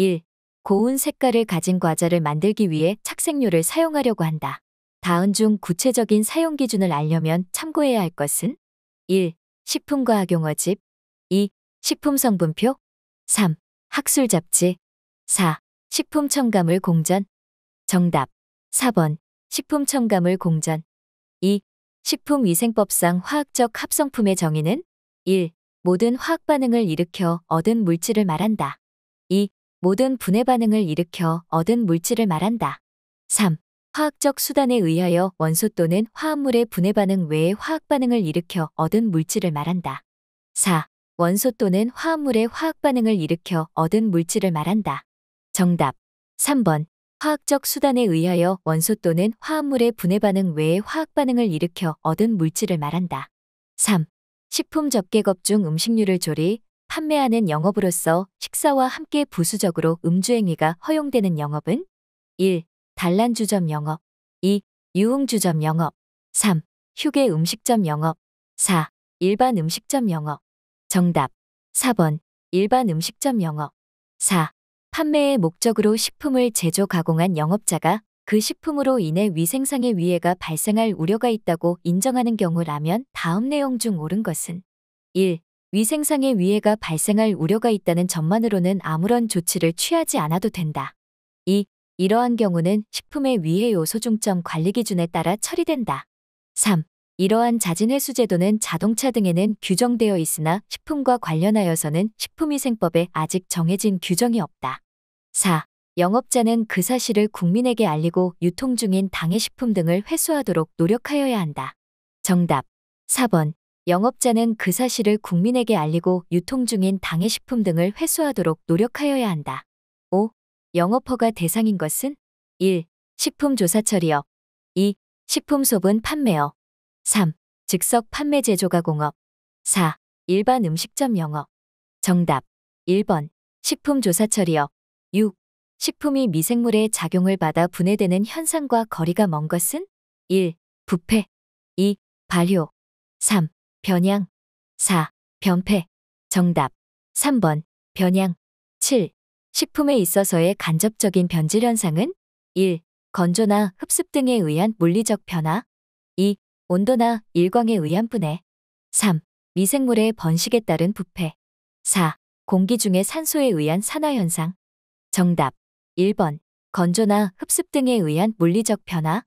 1. 고운 색깔을 가진 과자를 만들기 위해 착색료를 사용하려고 한다. 다음 중 구체적인 사용 기준을 알려면 참고해야 할 것은 1. 식품과학용어집 2. 식품성분표 3. 학술 잡지 4. 식품 첨가물 공전 정답 4번 식품 첨가물 공전 2. 식품위생법상 화학적 합성품의 정의는 1. 모든 화학 반응을 일으켜 얻은 물질을 말한다. 2. 모든 분해 반응을 일으켜 얻은 물질을 말한다. 3. 화학적 수단에 의하여 원소 또는 화합물의 분해 반응 외에 화학 반응을 일으켜 얻은 물질을 말한다. 4. 원소 또는 화합물의 화학 반응을 일으켜 얻은 물질을 말한다. 정답. 3번. 화학적 수단에 의하여 원소 또는 화합물의 분해 반응 외의 화학 반응을 일으켜 얻은 물질을 말한다. 3. 식품 적개업중 음식류를 조리, 판매하는 영업으로서 식사와 함께 부수적으로 음주행위가 허용되는 영업은 1. 단란주점 영업 2. 유흥주점 영업 3. 휴게 음식점 영업 4. 일반 음식점 영업 정답 4번 일반 음식점 영업 4. 판매의 목적으로 식품을 제조 가공한 영업자가 그 식품으로 인해 위생상의 위해가 발생할 우려가 있다고 인정하는 경우라면 다음 내용 중 옳은 것은 1. 위생상의 위해가 발생할 우려가 있다는 점만으로는 아무런 조치를 취하지 않아도 된다. 2. 이러한 경우는 식품의 위해 요소 중점 관리 기준에 따라 처리된다. 3. 이러한 자진회수 제도는 자동차 등에는 규정되어 있으나 식품과 관련하여서는 식품위생법에 아직 정해진 규정이 없다. 4. 영업자는 그 사실을 국민에게 알리고 유통 중인 당해 식품 등을 회수하도록 노력하여야 한다. 정답 4번 영업자는 그 사실을 국민에게 알리고 유통 중인 당해 식품 등을 회수하도록 노력하여야 한다. 5. 영업허가 대상인 것은 1. 식품조사처리업 2. 식품소분 판매업 3. 즉석 판매 제조가 공업 4. 일반 음식점 영업 정답 1번 식품조사처리업 6. 식품이 미생물의 작용을 받아 분해되는 현상과 거리가 먼 것은 1. 부패 2. 발효 3. 변양 4. 변폐 정답 3번 변양 7. 식품에 있어서의 간접적인 변질 현상은 1. 건조나 흡습 등에 의한 물리적 변화 2. 온도나 일광에 의한 분해 3. 미생물의 번식에 따른 부패 4. 공기 중의 산소에 의한 산화현상 정답 1번 건조나 흡습 등에 의한 물리적 변화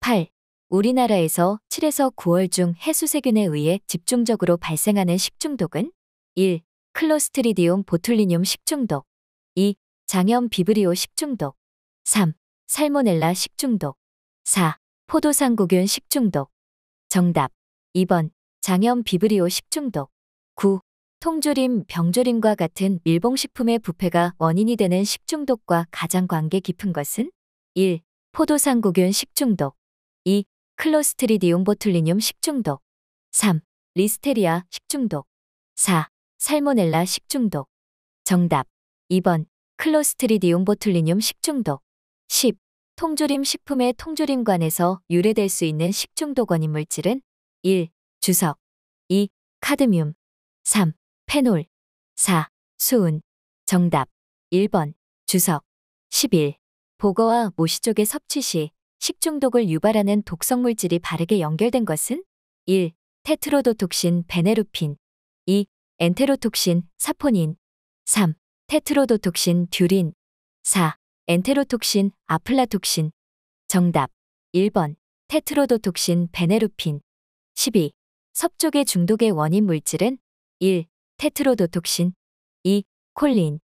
8. 우리나라에서 7에서 9월 중 해수세균에 의해 집중적으로 발생하는 식중독은 1. 클로스트리디움 보툴리늄 식중독 2. 장염 비브리오 식중독 3. 살모넬라 식중독 4. 포도상구균 식중독 정답 2번 장염 비브리오 식중독 9. 통조림, 병조림과 같은 밀봉식품의 부패가 원인이 되는 식중독과 가장 관계 깊은 것은 1. 포도상구균 식중독 클로스트리디움 보툴리늄 식중독 3. 리스테리아 식중독 4. 살모넬라 식중독 정답 2번 클로스트리디움 보툴리늄 식중독 10. 통조림 식품의 통조림관에서 유래될 수 있는 식중독 원인 물질은 1. 주석 2. 카드뮴 3. 페놀 4. 수은 정답 1번 주석 11. 보거와 모시쪽의 섭취 시 식중독을 유발하는 독성 물질이 바르게 연결된 것은 1. 테트로도톡신 베네루핀 2. 엔테로톡신 사포닌 3. 테트로도톡신 듀린 4. 엔테로톡신 아플라톡신 정답 1번 테트로도톡신 베네루핀 12. 섭족의 중독의 원인 물질은 1. 테트로도톡신 2. 콜린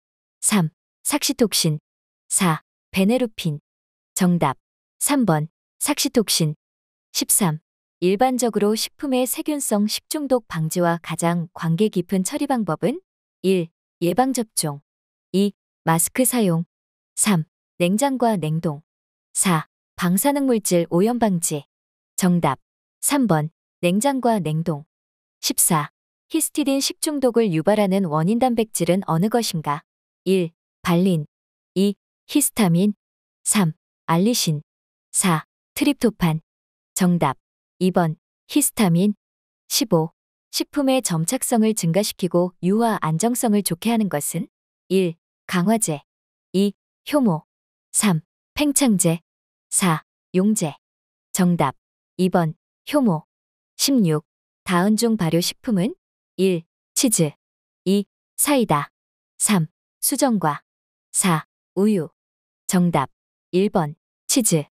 3. 삭시톡신 4. 베네루핀 정답 3번. 삭시톡신. 13. 일반적으로 식품의 세균성 식중독 방지와 가장 관계 깊은 처리 방법은 1. 예방접종 2. 마스크 사용 3. 냉장과 냉동 4. 방사능 물질 오염 방지 정답 3번 냉장과 냉동 14. 히스티딘 식중독을 유발하는 원인 단백질은 어느 것인가? 1. 발린 2. 히스타민 3. 알리신 4. 트립토판. 정답. 2번. 히스타민. 15. 식품의 점착성을 증가시키고 유화 안정성을 좋게 하는 것은 1. 강화제 2. 효모 3. 팽창제 4. 용제 정답 2번 효모 16. 다은 종 발효 식품은 1. 치즈 2. 사이다 3. 수정과 4. 우유 정답 1번 치즈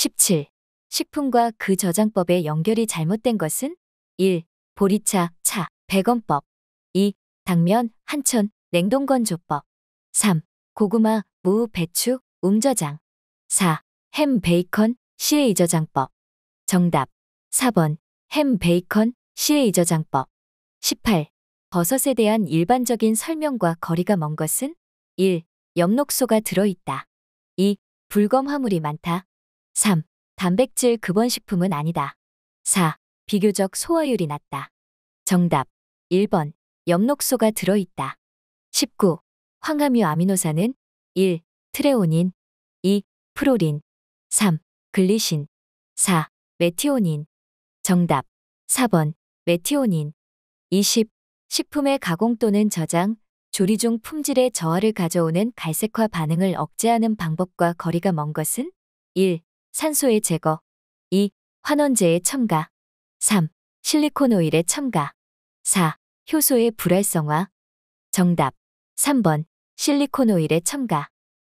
17. 식품과 그 저장법의 연결이 잘못된 것은 1. 보리차, 차, 백원법 2. 당면, 한천, 냉동건조법 3. 고구마, 무, 배추, 움저장 4. 햄, 베이컨, 시에이 저장법 정답 4번 햄, 베이컨, 시에이 저장법 18. 버섯에 대한 일반적인 설명과 거리가 먼 것은 1. 엽록소가 들어있다. 2. 불검화물이 많다. 3. 단백질 급원식품은 아니다. 4. 비교적 소화율이 낮다. 정답 1번 엽록소가 들어있다. 19. 황함유 아미노산은 1. 트레오닌 2. 프로린 3. 글리신 4. 메티오닌 정답 4번 메티오닌 20. 식품의 가공 또는 저장, 조리 중 품질의 저하를 가져오는 갈색화 반응을 억제하는 방법과 거리가 먼 것은? 1. 산소의 제거. 2. 환원제의 첨가. 3. 실리콘 오일의 첨가. 4. 효소의 불활성화. 정답. 3번. 실리콘 오일의 첨가.